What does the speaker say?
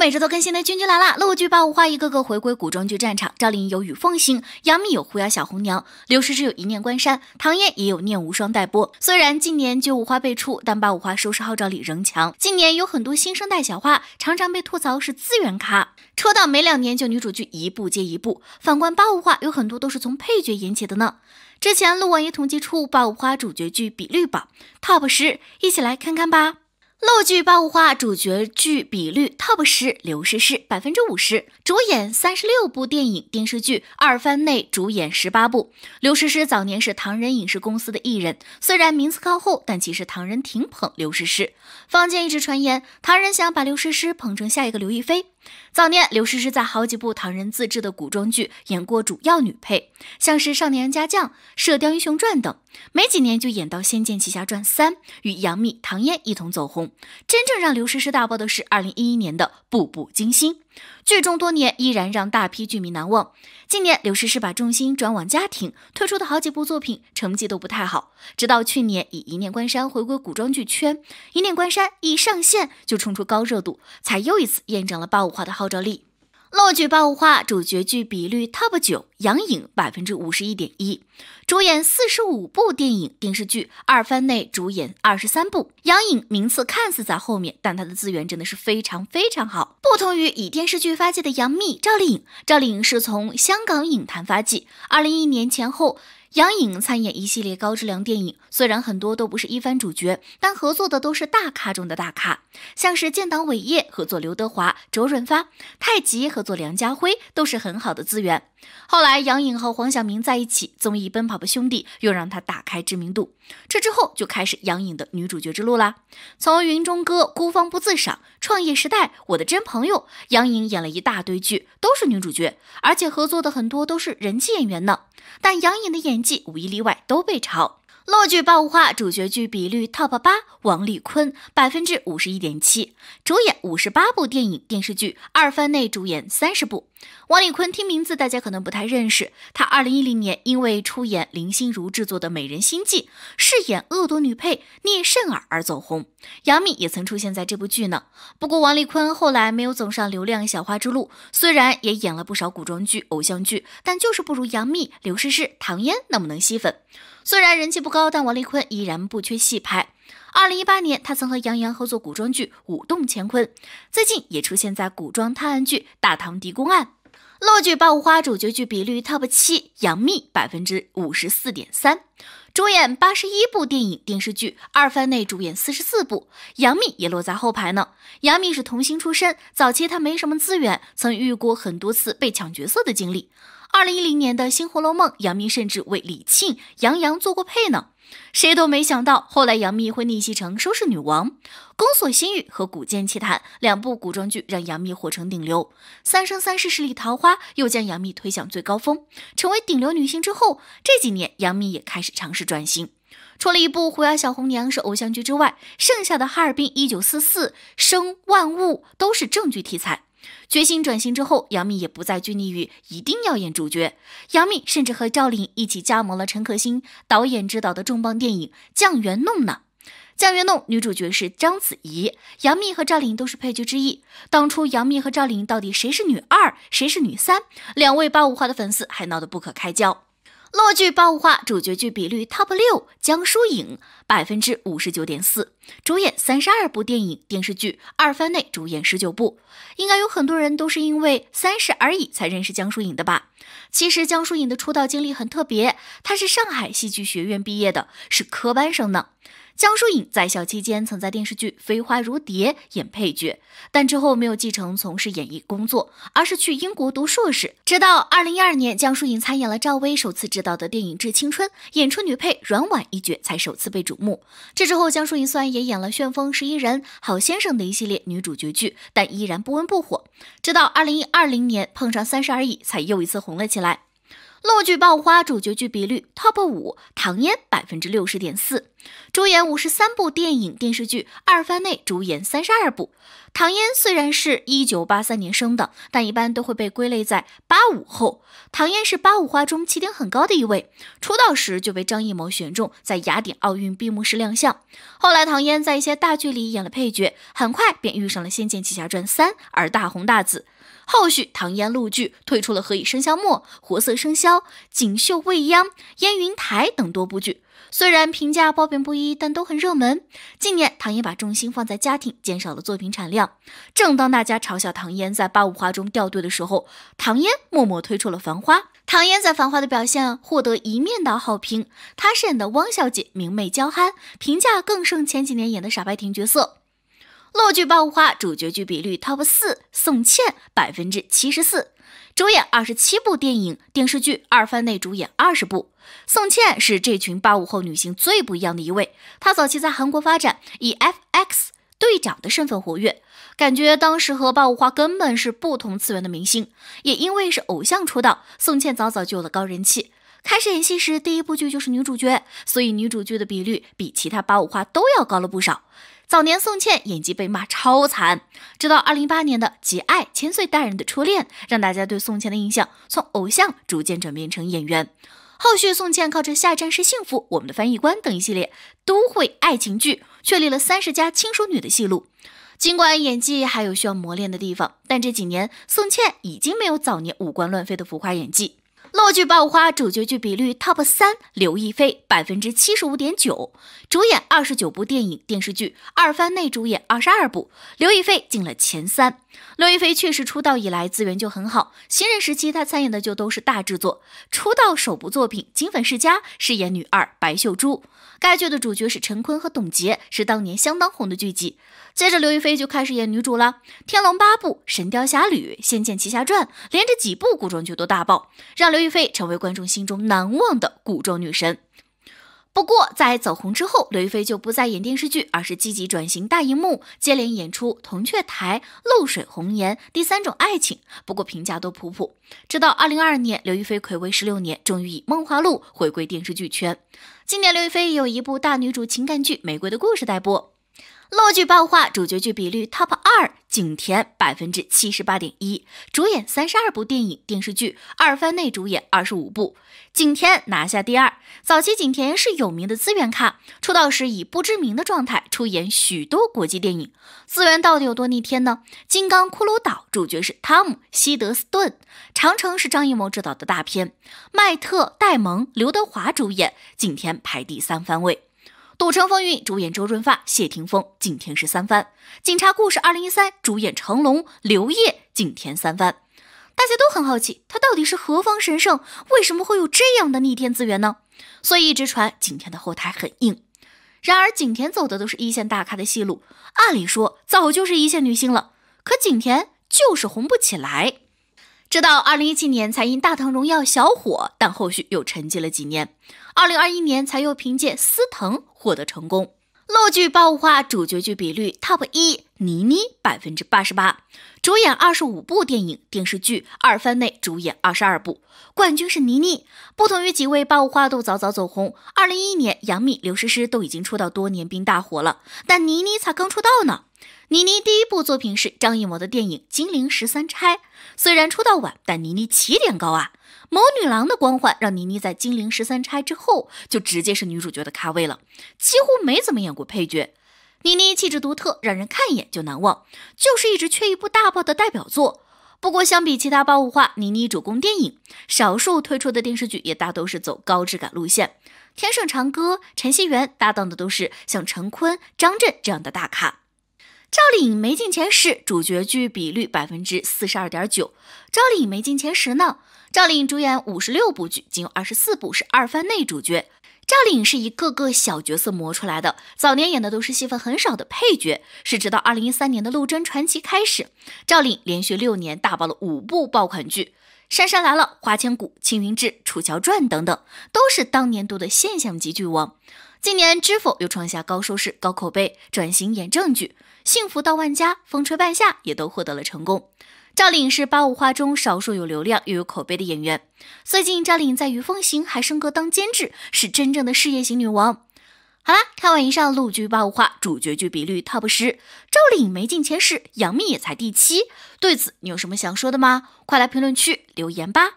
每周都更新的君君来啦》，陆剧八五花一个个回归古装剧战场，赵丽颖有雨凤行，杨幂有狐妖小红娘，刘诗诗有一念关山，唐嫣也有念无双待播。虽然近年旧五花辈出，但八五花收视号召力仍强。近年有很多新生代小花，常常被吐槽是资源咖，出道没两年就女主剧一部接一部。反观八五花，有很多都是从配角引起的呢。之前陆王爷统计出八五花主角剧比率榜，TOP 十，一起来看看吧。露剧八五花主角剧比率 TOP 十，刘诗诗百分之五十，主演三十六部电影电视剧，二番内主演十八部。刘诗诗早年是唐人影视公司的艺人，虽然名字靠后，但其实唐人挺捧刘诗诗。坊间一直传言，唐人想把刘诗诗捧成下一个刘亦菲。早年，刘诗诗在好几部唐人自制的古装剧演过主要女配，像是《少年家将》《射雕英雄传》等，没几年就演到《仙剑奇侠传三》，与杨幂、唐嫣一同走红。真正让刘诗诗大爆的是2011年的《步步惊心》。剧中多年依然让大批剧迷难忘。近年，刘诗诗把重心转往家庭，推出的好几部作品成绩都不太好。直到去年以《一念关山》回归古装剧圈，《一念关山》一上线就冲出高热度，才又一次验证了八五花的号召力。落剧八五花主角剧比率 TOP 九，杨颖百分之五十一点一。主演四十五部电影电视剧，二番内主演二十三部。杨颖名次看似在后面，但她的资源真的是非常非常好。不同于以电视剧发迹的杨幂、赵丽颖，赵丽颖是从香港影坛发迹。二零一一年前后，杨颖参演一系列高质量电影，虽然很多都不是一番主角，但合作的都是大咖中的大咖，像是《建党伟业》合作刘德华、周润发，《太极》合作梁家辉，都是很好的资源。后来，杨颖和黄晓明在一起，综艺《奔跑吧兄弟》又让她打开知名度。这之后就开始杨颖的女主角之路啦。从《云中歌》《孤芳不自赏》《创业时代》《我的真朋友》，杨颖演了一大堆剧，都是女主角，而且合作的很多都是人气演员呢。但杨颖的演技无一例外都被嘲。落剧爆花，主角剧比率 top 八，王丽坤百分之五十一点七，主演五十八部电影电视剧，二番内主演三十部。王丽坤听名字，大家可能不太认识。她二零一零年因为出演林心如制作的《美人心计》，饰演恶毒女配聂慎儿而走红。杨幂也曾出现在这部剧呢。不过，王丽坤后来没有走上流量小花之路，虽然也演了不少古装剧、偶像剧，但就是不如杨幂、刘诗诗、唐嫣那么能吸粉。虽然人气不高，但王丽坤依然不缺戏拍。二零一八年，他曾和杨洋合作古装剧《舞动乾坤》，最近也出现在古装探案剧《大唐狄公案》。落剧爆花主角剧比率 top 七，杨幂百分之五十四点三，主演八十一部电影电视剧，二番内主演四十四部，杨幂也落在后排呢。杨幂是童星出身，早期她没什么资源，曾遇过很多次被抢角色的经历。二零一零年的《新红楼梦》，杨幂甚至为李沁、杨洋做过配呢。谁都没想到，后来杨幂会逆袭成收视女王，《宫锁心玉》和《古剑奇谭》两部古装剧让杨幂火成顶流，《三生三世十里桃花》又将杨幂推向最高峰，成为顶流女星之后，这几年杨幂也开始尝试转型，除了一部《狐妖小红娘》是偶像剧之外，剩下的《哈尔滨一九四四》《生万物》都是正剧题材。决心转型之后，杨幂也不再拘泥于一定要演主角。杨幂甚至和赵丽颖一起加盟了陈可辛导演执导的重磅电影《酱园弄》呢。《酱园弄》女主角是章子怡，杨幂和赵丽颖都是配角之一。当初杨幂和赵丽颖到底谁是女二，谁是女三，两位八五花的粉丝还闹得不可开交。落剧爆无主角剧比率 top 六，江疏影百分之五十九点四，主演三十二部电影电视剧，二番内主演十九部。应该有很多人都是因为三十而已才认识江疏影的吧？其实江疏影的出道经历很特别，她是上海戏剧学院毕业的，是科班生呢。江疏影在校期间曾在电视剧《飞花如蝶》演配角，但之后没有继承从事演艺工作，而是去英国读硕士。直到二零一二年，江疏影参演了赵薇首次执导的电影《致青春》，演出女配阮婉一角，才首次被瞩目。这之后，江疏影虽然也演了《旋风十一人》《好先生》的一系列女主角剧，但依然不温不火。直到二零二零年碰上《三十而已》，才又一次红了起来。陆剧爆花主角剧比率 TOP 五，唐嫣百分之六十点四，主演五十三部电影电视剧，二番内主演三十二部。唐嫣虽然是一九八三年生的，但一般都会被归类在八五后。唐嫣是八五花中起点很高的一位，出道时就被张艺谋选中，在雅典奥运闭幕式亮相。后来唐嫣在一些大剧里演了配角，很快便遇上了《仙剑奇侠传三》而大红大紫。后续，唐嫣陆续推出了《何以笙箫默》《活色生香》《锦绣未央》《燕云台》等多部剧，虽然评价褒贬不一，但都很热门。近年，唐嫣把重心放在家庭，减少了作品产量。正当大家嘲笑唐嫣在八五花中掉队的时候，唐嫣默默推出了《繁花》。唐嫣在《繁花》的表现获得一面的好评，她饰演的汪小姐明媚娇憨，评价更胜前几年演的傻白甜角色。落剧八五花主角剧比率 TOP 四，宋茜百分之七十四，主演二十七部电影电视剧，二番内主演二十部。宋茜是这群八五后女星最不一样的一位，她早期在韩国发展，以 FX 队长的身份活跃，感觉当时和八五花根本是不同次元的明星。也因为是偶像出道，宋茜早早就有了高人气。开始演戏时，第一部剧就是女主角，所以女主剧的比率比其他八五花都要高了不少。早年宋茜演技被骂超惨，直到二零一八年的《极爱》《千岁大人》的初恋，让大家对宋茜的印象从偶像逐渐转变成演员。后续宋茜靠着《下一站是幸福》《我们的翻译官》等一系列都会爱情剧，确立了三十加轻熟女的戏路。尽管演技还有需要磨练的地方，但这几年宋茜已经没有早年五官乱飞的浮夸演技。落剧爆花主角剧比率 Top 三，刘亦菲百分之七十五点九。主演二十九部电影电视剧，二番内主演二十二部，刘亦菲进了前三。刘亦菲确实出道以来资源就很好，新人时期她参演的就都是大制作。出道首部作品《金粉世家》饰演女二白秀珠，该剧的主角是陈坤和董洁，是当年相当红的剧集。接着刘亦菲就开始演女主了，《天龙八部》《神雕侠侣》《仙剑奇侠传》连着几部古装剧都大爆，让刘亦菲成为观众心中难忘的古装女神。不过，在走红之后，刘亦菲就不再演电视剧，而是积极转型大荧幕，接连演出《铜雀台》《露水红颜》《第三种爱情》，不过评价都普普。直到二零二二年，刘亦菲暌违十六年，终于以《梦华录》回归电视剧圈。今年，刘亦菲有一部大女主情感剧《玫瑰的故事》待播。落剧爆话，主角剧比率 top 二，景甜百分之七十八点一，主演三十二部电影电视剧，二番内主演二十五部，景甜拿下第二。早期景甜是有名的资源咖，出道时以不知名的状态出演许多国际电影，资源到底有多逆天呢？《金刚》《骷髅岛》主角是汤姆·希德斯顿，《长城》是张艺谋执导的大片，迈特、戴蒙、刘德华主演，景甜排第三番位。《赌城风云》主演周润发、谢霆锋、景甜是三番，《警察故事2013》主演成龙、刘烨、景甜三番。大家都很好奇，他到底是何方神圣？为什么会有这样的逆天资源呢？所以一直传景甜的后台很硬。然而景甜走的都是一线大咖的戏路，按理说早就是一线女星了，可景甜就是红不起来。直到2017年才因《大唐荣耀》小火，但后续又沉寂了几年。二零二一年才又凭借《司藤》获得成功。六剧爆五花主角剧比率 top 一，倪妮百分之八十八，主演二十五部电影电视剧，二番内主演二十二部，冠军是倪妮。不同于几位爆五花都早早走红，二零一一年杨幂、刘诗诗都已经出道多年并大火了，但倪妮才刚出道呢。倪妮第一部作品是张艺谋的电影《金陵十三钗》，虽然出道晚，但倪妮起点高啊。谋女郎的光环让倪妮在《金陵十三钗》之后就直接是女主角的咖位了，几乎没怎么演过配角。倪妮气质独特，让人看一眼就难忘，就是一直缺一部大爆的代表作。不过相比其他八五化，倪妮主攻电影，少数推出的电视剧也大都是走高质感路线。天盛长歌、陈希媛搭档的都是像陈坤、张震这样的大咖。赵丽颖没进前十，主角剧比率百分之四十二点九。赵丽颖没进前十呢。赵丽颖主演五十六部剧，仅有二十四部是二番内主角。赵丽颖是一个个小角色磨出来的，早年演的都是戏份很少的配角，是直到二零一三年的《陆贞传奇》开始，赵丽颖连续六年大爆了五部爆款剧，《杉杉来了》《花千骨》《青云志》《楚乔传》等等，都是当年度的现象级剧王。今年，《知否》又创下高收视、高口碑，转型演正剧，《幸福到万家》《风吹半夏》也都获得了成功。赵丽颖是八五花中少数有流量又有口碑的演员。最近，赵丽颖在《于风行》还升格当监制，是真正的事业型女王。好啦，看完以上陆剧八五花，主角剧比率 top 十，赵丽颖没进前十，杨幂也才第七。对此，你有什么想说的吗？快来评论区留言吧。